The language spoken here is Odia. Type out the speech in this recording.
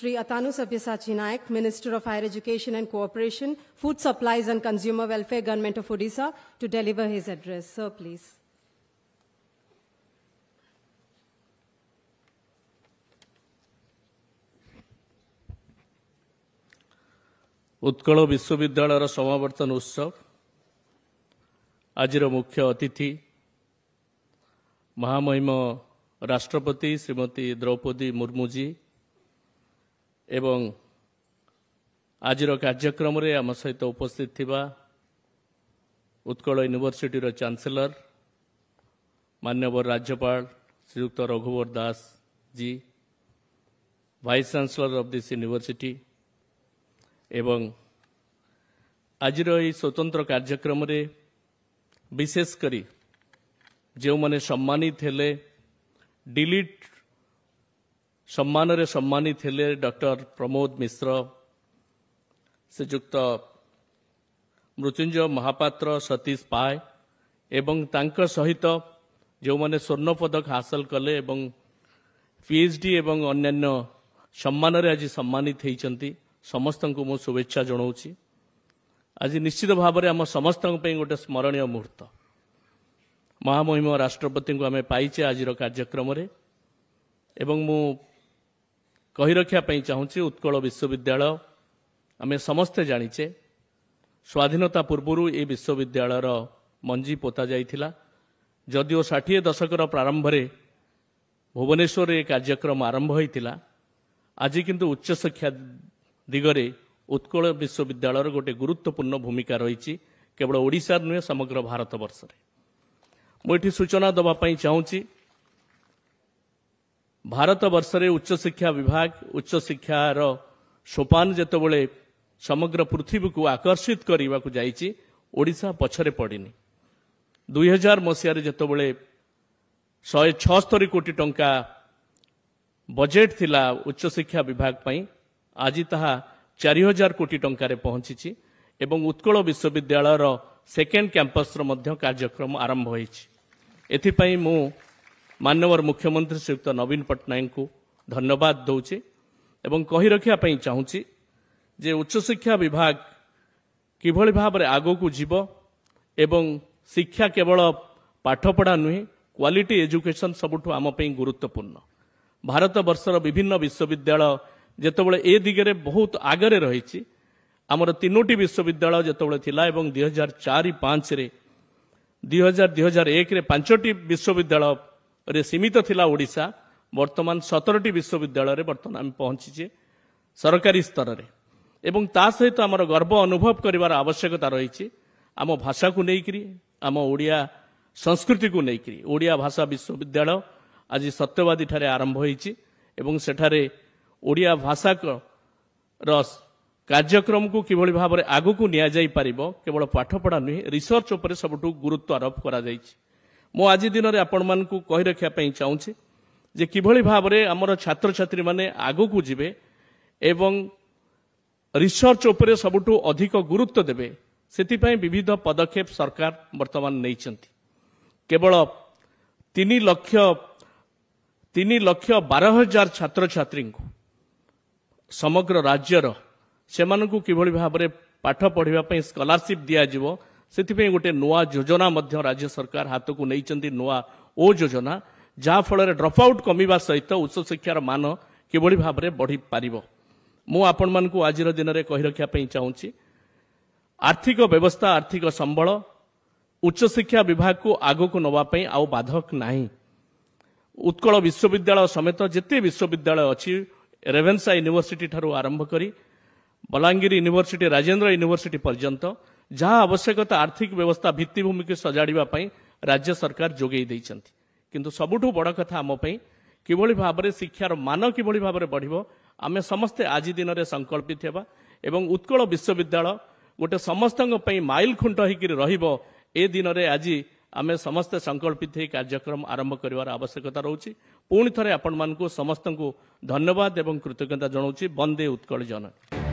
Sri Atanu Sabyasachi Naik, Minister of Higher Education and Cooperation, Food Supplies and Consumer Welfare, Government of Odisha, to deliver his address. Sir, please. Utkal ବିଶ୍ୱବିଦ୍ୟାଳୟର ସମାବର୍ତ୍ତନ ଉତ୍ସବ ଆଜିର ମୁଖ୍ୟ ଅତିଥି ମହାମହିମ ରାଷ୍ଟ୍ରପତି ଶ୍ରୀମତୀ ଦ୍ରୌପଦୀ ମୁର୍ମୁଜୀ ଏବଂ ଆଜିର କାର୍ଯ୍ୟକ୍ରମରେ ଆମ ସହିତ ଉପସ୍ଥିତ ଥିବା ଉତ୍କଳ ୟୁନିଭର୍ସିଟିର ଚାନ୍ସେଲର ମାନ୍ୟବର ରାଜ୍ୟପାଳ ଶ୍ରୀଯୁକ୍ତ Raghubar Das ji vice chancellor of this university ଏବଂ ଆଜିର ଏହି ସ୍ୱତନ୍ତ୍ର କାର୍ଯ୍ୟକ୍ରମରେ ବିଶେଷ କରି ଯେଉଁମାନେ ସମ୍ମାନିତ ହେଲେ ଡିଲିଟ୍ ସମ୍ମାନରେ ସମ୍ମାନିତ ହେଲେ ଡକ୍ଟର ପ୍ରମୋଦ ମିଶ୍ର ଶ୍ରୀଯୁକ୍ତ ମୃତ୍ୟୁଞ୍ଜୟ ମହାପାତ୍ର ସତୀଶ ପାଏ ଏବଂ ତାଙ୍କ ସହିତ ଯେଉଁମାନେ ସ୍ୱର୍ଣ୍ଣ ପଦକ ହାସଲ କଲେ ଏବଂ ପି ଏଚ୍ ଡି ଏବଂ ଅନ୍ୟାନ୍ୟ ସମ୍ମାନରେ ଆଜି ସମ୍ମାନିତ ହୋଇଛନ୍ତି ସମସ୍ତଙ୍କୁ ମୁଁ ଶୁଭେଚ୍ଛା ଜଣାଉଛି ଆଜି ନିଶ୍ଚିତ ଭାବରେ ଆମ ସମସ୍ତଙ୍କ ପାଇଁ ଗୋଟିଏ ସ୍ମରଣୀୟ ମୁହୂର୍ତ୍ତ ମହାମହିମ ରାଷ୍ଟ୍ରପତିଙ୍କୁ ଆମେ ପାଇଛେ ଆଜିର କାର୍ଯ୍ୟକ୍ରମରେ ଏବଂ ମୁଁ କହି ରଖିବା ପାଇଁ ଚାହୁଁଛି ଉତ୍କଳ ବିଶ୍ୱବିଦ୍ୟାଳୟ ଆମେ ସମସ୍ତେ ଜାଣିଛେ ସ୍ୱାଧୀନତା ପୂର୍ବରୁ ଏ ବିଶ୍ୱବିଦ୍ୟାଳୟର ମଞ୍ଜି ପୋତା ଯାଇଥିଲା ଯଦିଓ ଷାଠିଏ ଦଶକର ପ୍ରାରମ୍ଭରେ ଭୁବନେଶ୍ୱରରେ ଏ କାର୍ଯ୍ୟକ୍ରମ ଆରମ୍ଭ ହୋଇଥିଲା ଆଜି କିନ୍ତୁ ଉଚ୍ଚଶିକ୍ଷା ଦିଗରେ ଉତ୍କଳ ବିଶ୍ୱବିଦ୍ୟାଳୟର ଗୋଟିଏ ଗୁରୁତ୍ୱପୂର୍ଣ୍ଣ ଭୂମିକା ରହିଛି କେବଳ ଓଡ଼ିଶାର ନୁହେଁ ସମଗ୍ର ଭାରତ ବର୍ଷରେ ମୁଁ ଏଠି ସୂଚନା ଦେବା ପାଇଁ ଚାହୁଁଛି ଭାରତ ବର୍ଷରେ ଉଚ୍ଚଶିକ୍ଷା ବିଭାଗ ଉଚ୍ଚଶିକ୍ଷାର ସୋପାନ ଯେତେବେଳେ ସମଗ୍ର ପୃଥିବୀକୁ ଆକର୍ଷିତ କରିବାକୁ ଯାଇଛି ଓଡ଼ିଶା ପଛରେ ପଡ଼ିନି ଦୁଇହଜାର ମସିହାରେ ଯେତେବେଳେ ଶହେ ଛଅସ୍ତରି କୋଟି ଟଙ୍କା ବଜେଟ୍ ଥିଲା ଉଚ୍ଚଶିକ୍ଷା ବିଭାଗ ପାଇଁ ଆଜି ତାହା ଚାରି ହଜାର କୋଟି ଟଙ୍କାରେ ପହଞ୍ଚିଛି ଏବଂ ଉତ୍କଳ ବିଶ୍ୱବିଦ୍ୟାଳୟର ସେକେଣ୍ଡ କ୍ୟାମ୍ପସର ମଧ୍ୟ କାର୍ଯ୍ୟକ୍ରମ ଆରମ୍ଭ ହୋଇଛି ଏଥିପାଇଁ ମୁଁ ମାନ୍ୟବର ମୁଖ୍ୟମନ୍ତ୍ରୀ ଶ୍ରୀଯୁକ୍ତ ନବୀନ ପଟ୍ଟନାୟକଙ୍କୁ ଧନ୍ୟବାଦ ଦେଉଛି ଏବଂ କହି ରଖିବା ପାଇଁ ଚାହୁଁଛି ଯେ ଉଚ୍ଚଶିକ୍ଷା ବିଭାଗ କିଭଳି ଭାବରେ ଆଗକୁ ଯିବ ଏବଂ ଶିକ୍ଷା କେବଳ ପାଠପଢ଼ା ନୁହେଁ କ୍ୱାଲିଟି ଏଜୁକେସନ୍ ସବୁଠୁ ଆମ ପାଇଁ ଗୁରୁତ୍ୱପୂର୍ଣ୍ଣ ଭାରତବର୍ଷର ବିଭିନ୍ନ ବିଶ୍ୱବିଦ୍ୟାଳୟ ଯେତେବେଳେ ଏ ଦିଗରେ ବହୁତ ଆଗରେ ରହିଛି ଆମର ତିନୋଟି ବିଶ୍ୱବିଦ୍ୟାଳୟ ଯେତେବେଳେ ଥିଲା ଏବଂ ଦୁଇ ହଜାର ଚାରି ପାଞ୍ଚରେ ଦୁଇ ହଜାର ଦୁଇ ହଜାର ଏକରେ ପାଞ୍ଚଟି ବିଶ୍ୱବିଦ୍ୟାଳୟ ରେ ସୀମିତ ଥିଲା ଓଡ଼ିଶା ବର୍ତ୍ତମାନ ସତରଟି ବିଶ୍ୱବିଦ୍ୟାଳୟରେ ବର୍ତ୍ତମାନ ଆମେ ପହଞ୍ଚିଛେ ସରକାରୀ ସ୍ତରରେ ଏବଂ ତା ସହିତ ଆମର ଗର୍ବ ଅନୁଭବ କରିବାର ଆବଶ୍ୟକତା ରହିଛି ଆମ ଭାଷାକୁ ନେଇକରି ଆମ ଓଡ଼ିଆ ସଂସ୍କୃତିକୁ ନେଇକରି ଓଡ଼ିଆ ଭାଷା ବିଶ୍ୱବିଦ୍ୟାଳୟ ଆଜି ସତ୍ୟବାଦୀଠାରେ ଆରମ୍ଭ ହୋଇଛି ଏବଂ ସେଠାରେ ଓଡ଼ିଆ ଭାଷା ର କାର୍ଯ୍ୟକ୍ରମକୁ କିଭଳି ଭାବରେ ଆଗକୁ ନିଆଯାଇପାରିବ କେବଳ ପାଠପଢ଼ା ନୁହେଁ ରିସର୍ଚ୍ଚ ଉପରେ ସବୁଠୁ ଗୁରୁତ୍ୱ ଆରୋପ କରାଯାଇଛି ମୁଁ ଆଜି ଦିନରେ ଆପଣମାନଙ୍କୁ କହି ରଖିବା ପାଇଁ ଚାହୁଁଛି ଯେ କିଭଳି ଭାବରେ ଆମର ଛାତ୍ରଛାତ୍ରୀମାନେ ଆଗକୁ ଯିବେ ଏବଂ ରିସର୍ଚ୍ଚ ଉପରେ ସବୁଠୁ ଅଧିକ ଗୁରୁତ୍ୱ ଦେବେ ସେଥିପାଇଁ ବିବିଧ ପଦକ୍ଷେପ ସରକାର ବର୍ତ୍ତମାନ ନେଇଛନ୍ତି କେବଳ ତିନି ଲକ୍ଷ ତିନି ଲକ୍ଷ ବାର ହଜାର ଛାତ୍ରଛାତ୍ରୀଙ୍କୁ ସମଗ୍ର ରାଜ୍ୟର ସେମାନଙ୍କୁ କିଭଳି ଭାବରେ ପାଠ ପଢ଼ିବା ପାଇଁ ସ୍କଲାରସିପ୍ ଦିଆଯିବ ସେଥିପାଇଁ ଗୋଟେ ନୂଆ ଯୋଜନା ମଧ୍ୟ ରାଜ୍ୟ ସରକାର ହାତକୁ ନେଇଛନ୍ତି ନୂଆ ଓ ଯୋଜନା ଯାହାଫଳରେ ଡ୍ରପ୍ ଆଉଟ୍ କମିବା ସହିତ ଉଚ୍ଚଶିକ୍ଷାର ମାନ କିଭଳି ଭାବରେ ବଢ଼ିପାରିବ ମୁଁ ଆପଣମାନଙ୍କୁ ଆଜିର ଦିନରେ କହି ରଖିବା ପାଇଁ ଚାହୁଁଛି ଆର୍ଥିକ ବ୍ୟବସ୍ଥା ଆର୍ଥିକ ସମ୍ବଳ ଉଚ୍ଚଶିକ୍ଷା ବିଭାଗକୁ ଆଗକୁ ନେବା ପାଇଁ ଆଉ ବାଧକ ନାହିଁ ଉତ୍କଳ ବିଶ୍ୱବିଦ୍ୟାଳୟ ସମେତ ଯେତେ ବିଶ୍ୱବିଦ୍ୟାଳୟ ଅଛି ରେଭେନ୍ସା ୟୁନିଭର୍ସିଟି ଠାରୁ ଆରମ୍ଭ କରି ବଲାଙ୍ଗୀର ୟୁନିଭର୍ସିଟି ରାଜେନ୍ଦ୍ର ୟୁନିଭର୍ସିଟି ପର୍ଯ୍ୟନ୍ତ ଯାହା ଆବଶ୍ୟକତା ଆର୍ଥିକ ବ୍ୟବସ୍ଥା ଭିତ୍ତିଭୂମିକୁ ସଜାଡ଼ିବା ପାଇଁ ରାଜ୍ୟ ସରକାର ଯୋଗାଇ ଦେଇଛନ୍ତି କିନ୍ତୁ ସବୁଠୁ ବଡ଼ କଥା ଆମ ପାଇଁ କିଭଳି ଭାବରେ ଶିକ୍ଷାର ମାନ କିଭଳି ଭାବରେ ବଢ଼ିବ ଆମେ ସମସ୍ତେ ଆଜି ଦିନରେ ସଂକଳ୍ପିତ ହେବା ଏବଂ ଉତ୍କଳ ବିଶ୍ୱବିଦ୍ୟାଳୟ ଗୋଟେ ସମସ୍ତଙ୍କ ପାଇଁ ମାଇଲ ଖୁଣ୍ଟ ହେଇକିରି ରହିବ ଏ ଦିନରେ ଆଜି ଆମେ ସମସ୍ତେ ସଂକଳ୍ପିତ ହୋଇ କାର୍ଯ୍ୟକ୍ରମ ଆରମ୍ଭ କରିବାର ଆବଶ୍ୟକତା ରହୁଛି ପୁଣି ଥରେ ଆପଣମାନଙ୍କୁ ସମସ୍ତଙ୍କୁ ଧନ୍ୟବାଦ ଏବଂ କୃତଜ୍ଞତା ଜଣାଉଛି ବନ୍ଦେ ଉତ୍କଳ ଜନନୀ